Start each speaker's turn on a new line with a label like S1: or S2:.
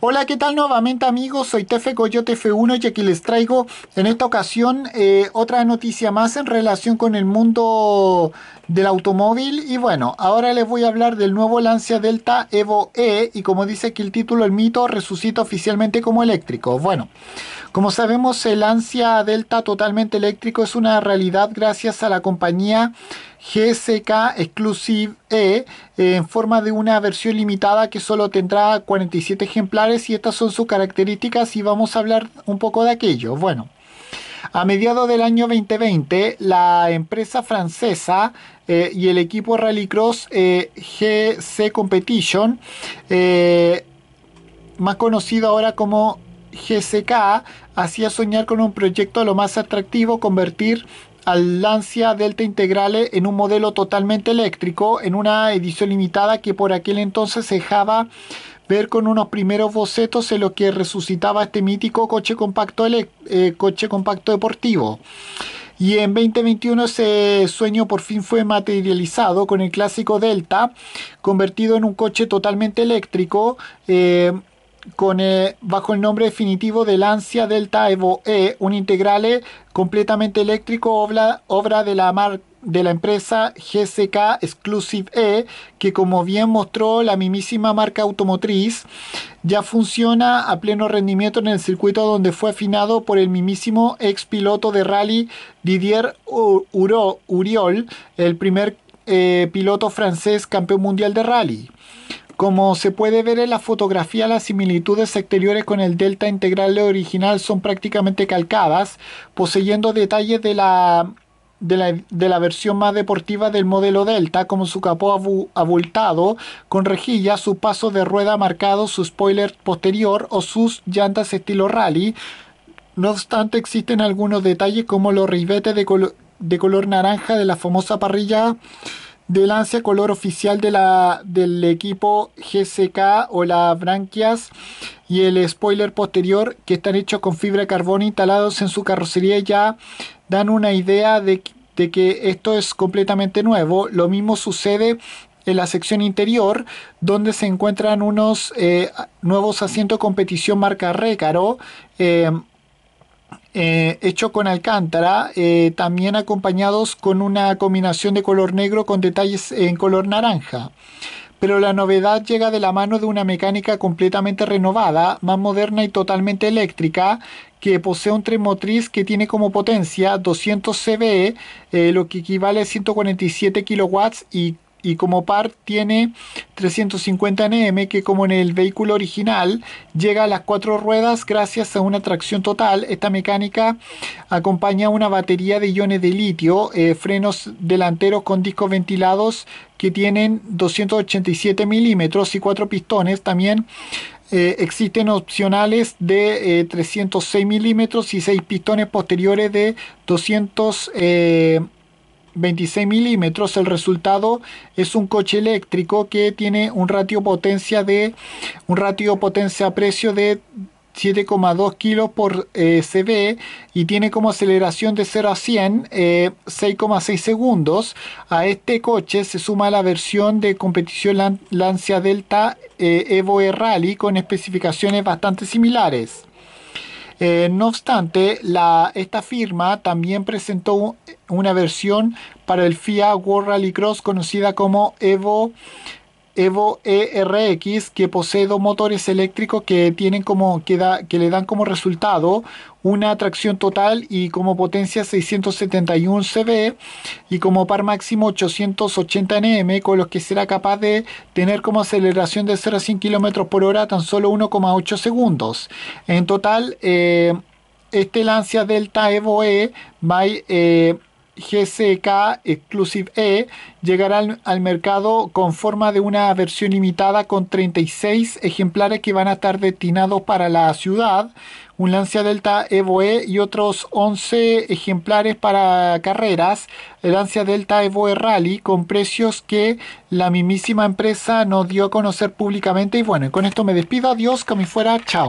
S1: Hola, ¿qué tal nuevamente amigos? Soy Tefe Coyote F1 y aquí les traigo en esta ocasión eh, otra noticia más en relación con el mundo del automóvil y bueno, ahora les voy a hablar del nuevo Lancia Delta Evo E y como dice aquí el título, el mito resucita oficialmente como eléctrico. Bueno, como sabemos el Lancia Delta totalmente eléctrico es una realidad gracias a la compañía GSK Exclusive E eh, en forma de una versión limitada que solo tendrá 47 ejemplares y estas son sus características y vamos a hablar un poco de aquello. Bueno, a mediados del año 2020, la empresa francesa eh, y el equipo Rallycross eh, GC Competition, eh, más conocido ahora como GSK hacía soñar con un proyecto lo más atractivo, convertir Alancia Lancia Delta Integrale en un modelo totalmente eléctrico, en una edición limitada que por aquel entonces dejaba ver con unos primeros bocetos en lo que resucitaba este mítico coche compacto, eh, coche compacto deportivo. Y en 2021 ese sueño por fin fue materializado con el clásico Delta, convertido en un coche totalmente eléctrico, eh, con, eh, bajo el nombre definitivo de Lancia Delta Evo E, un integrale completamente eléctrico, obra, obra de la de la empresa GCK Exclusive E, que como bien mostró la mismísima marca automotriz, ya funciona a pleno rendimiento en el circuito donde fue afinado por el mismísimo ex piloto de rally Didier Uriol, el primer eh, piloto francés campeón mundial de rally. Como se puede ver en la fotografía, las similitudes exteriores con el delta integral original son prácticamente calcadas, poseyendo detalles de la, de la, versión más deportiva del modelo delta, como su capó abultado con rejilla, su paso de rueda marcado, su spoiler posterior o sus llantas estilo rally. No obstante, existen algunos detalles como los ribetes de color naranja de la famosa parrilla del color oficial de la, del equipo GCK o la branquias y el spoiler posterior que están hechos con fibra de carbono instalados en su carrocería ya dan una idea de, que esto es completamente nuevo. Lo mismo sucede en la sección interior, donde se encuentran unos eh, nuevos asientos competición marca Recaro, eh, eh, hecho con alcántara, eh, también acompañados con una combinación de color negro con detalles en color naranja. Pero la novedad llega de la mano de una mecánica completamente renovada, más moderna y totalmente eléctrica, que posee un tren motriz que tiene como potencia 200 cv eh, lo que equivale a 147 kilowatts y y como par tiene 350 Nm que como en el vehículo original llega a las cuatro ruedas gracias a una tracción total. Esta mecánica acompaña una batería de iones de litio, eh, frenos delanteros con discos ventilados que tienen 287 milímetros y cuatro pistones también. Eh, existen opcionales de 306 eh, milímetros y 6 pistones posteriores de 200 eh, 26 milímetros. El resultado es un coche eléctrico que tiene un ratio potencia de un ratio potencia precio de 7,2 kilos por eh, CV y tiene como aceleración de 0 a 100 eh, 6,6 segundos. A este coche se suma la versión de competición Lancia Delta eh, Evo e Rally con especificaciones bastante similares. Eh, no obstante, esta firma también presentó una versión para el FIA World Cross conocida como Evo Evo ERX que posee dos motores eléctricos que tienen como que, le dan como resultado una tracción total y como potencia 671 CV y como par máximo 880 Nm con los que será capaz de tener como aceleración de 0 a 100 km por hora tan solo 1,8 segundos. En total, eh, este Lancia Delta Evo E va a... Eh, GCK Exclusive E llegará al, mercado con forma de una versión limitada con 36 ejemplares que van a estar destinados para la ciudad, un Lancia Delta Evo E y otros 11 ejemplares para carreras, el Lancia Delta Evo e Rally, con precios que la mismísima empresa nos dio a conocer públicamente. Y bueno, con esto me despido, adiós, que me fuera, chao.